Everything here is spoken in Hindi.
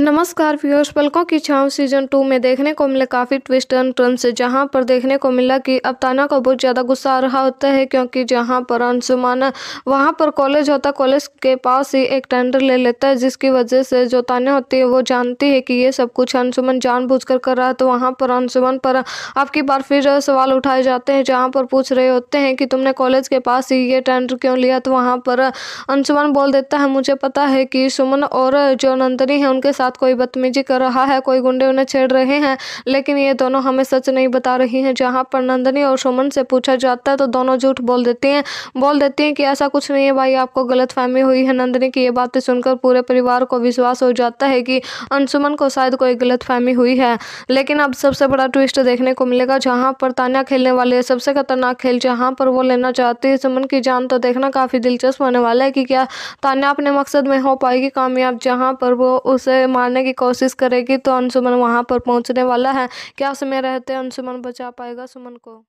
नमस्कार व्यूअर्स पलकों की छाव सीजन टू में देखने को मिले काफ़ी ट्विस्ट एंड टर्न से जहां पर देखने को मिला कि अब ताना को बहुत ज़्यादा गुस्सा आ रहा होता है क्योंकि जहां पर अंशुमान वहां पर कॉलेज होता कॉलेज के पास ही एक टेंडर ले लेता है जिसकी वजह से जो ताना होती है वो जानती है कि ये सब कुछ अंशुमन जानबूझ कर कर रहा है तो वहाँ पर अंशुमन पर आपकी बार फिर सवाल उठाए जाते हैं जहाँ पर पूछ रहे होते हैं कि तुमने कॉलेज के पास ही ये टेंडर क्यों लिया तो वहाँ पर अंशुमन बोल देता है मुझे पता है कि सुमन और जो नंदनी है उनके साथ साथ कोई बदतमीजी कर रहा है कोई गुंडे उन्हें छेड़ रहे हैं लेकिन ये दोनों हमें सच नहीं बता रही हैं जहाँ पर नंदनी और सुमन से पूछा जाता है तो दोनों झूठ बोल देती हैं बोल देती हैं कि ऐसा कुछ नहीं है भाई आपको गलत हुई है नंदनी की ये बातें सुनकर पूरे परिवार को विश्वास हो जाता है कि अंशुमन को शायद कोई गलत हुई है लेकिन अब सबसे बड़ा ट्विस्ट देखने को मिलेगा जहाँ पर तानिया खेलने वाले सबसे खतरनाक खेल जहाँ पर वो लेना चाहती है सुमन की जान तो देखना काफ़ी दिलचस्प होने वाला है कि क्या तान्या अपने मकसद में हो पाएगी कामयाब जहाँ पर वो उसे मारने की कोशिश करेगी तो अंशुमन वहां पर पहुंचने वाला है क्या समय रहते अंशुमन बचा पाएगा सुमन को